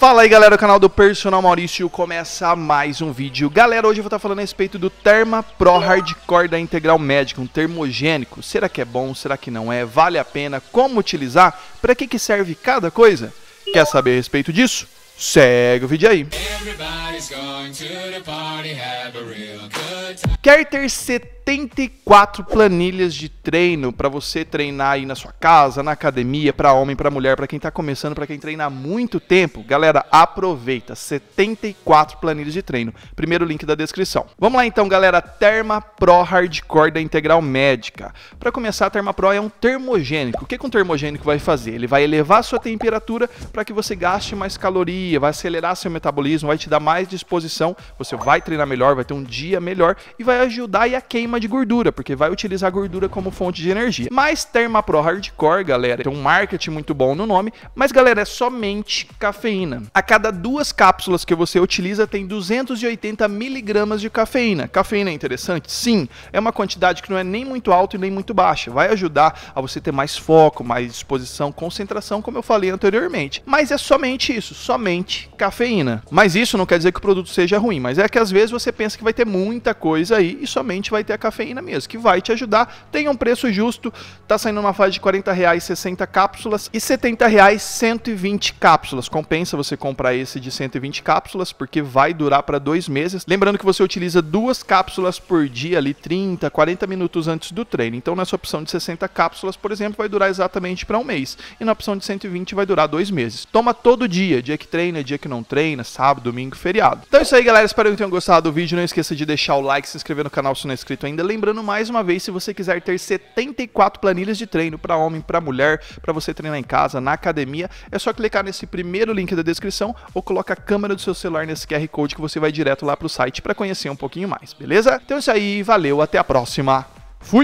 Fala aí galera o canal do Personal Maurício, começa mais um vídeo. Galera, hoje eu vou estar tá falando a respeito do Therma Pro Hardcore da Integral Médica, um termogênico. Será que é bom, será que não é? Vale a pena? Como utilizar? Para que, que serve cada coisa? Quer saber a respeito disso? Segue o vídeo aí. Quer ter 70 74 planilhas de treino para você treinar aí na sua casa, na academia, para homem, para mulher, para quem está começando, para quem treina há muito tempo. Galera, aproveita, 74 planilhas de treino. Primeiro link da descrição. Vamos lá então, galera, Terma Pro Hardcore da Integral Médica. Para começar, a Terma Pro é um termogênico. O que, que um termogênico vai fazer? Ele vai elevar a sua temperatura para que você gaste mais caloria, vai acelerar seu metabolismo, vai te dar mais disposição, você vai treinar melhor, vai ter um dia melhor e vai ajudar aí a queima de gordura, porque vai utilizar a gordura como fonte de energia. Mas Terma Pro Hardcore, galera, tem um marketing muito bom no nome, mas galera, é somente cafeína. A cada duas cápsulas que você utiliza tem 280 miligramas de cafeína. Cafeína é interessante? Sim, é uma quantidade que não é nem muito alta e nem muito baixa. Vai ajudar a você ter mais foco, mais disposição, concentração, como eu falei anteriormente. Mas é somente isso, somente cafeína. Mas isso não quer dizer que o produto seja ruim, mas é que às vezes você pensa que vai ter muita coisa aí e somente vai ter a cafeína cafeína mesmo, que vai te ajudar, tem um preço justo, tá saindo uma faixa de 40 reais 60 cápsulas e 70 reais 120 cápsulas. Compensa você comprar esse de 120 cápsulas, porque vai durar para dois meses. Lembrando que você utiliza duas cápsulas por dia, ali 30, 40 minutos antes do treino. Então, nessa opção de 60 cápsulas, por exemplo, vai durar exatamente para um mês. E na opção de 120 vai durar dois meses. Toma todo dia, dia que treina, dia que não treina, sábado, domingo, feriado. Então é isso aí, galera. Espero que tenham gostado do vídeo. Não esqueça de deixar o like, se inscrever no canal se não é inscrito ainda venda. Lembrando mais uma vez, se você quiser ter 74 planilhas de treino para homem, para mulher, para você treinar em casa, na academia, é só clicar nesse primeiro link da descrição ou coloca a câmera do seu celular nesse QR Code que você vai direto lá para o site para conhecer um pouquinho mais, beleza? Então é isso aí, valeu, até a próxima. Fui!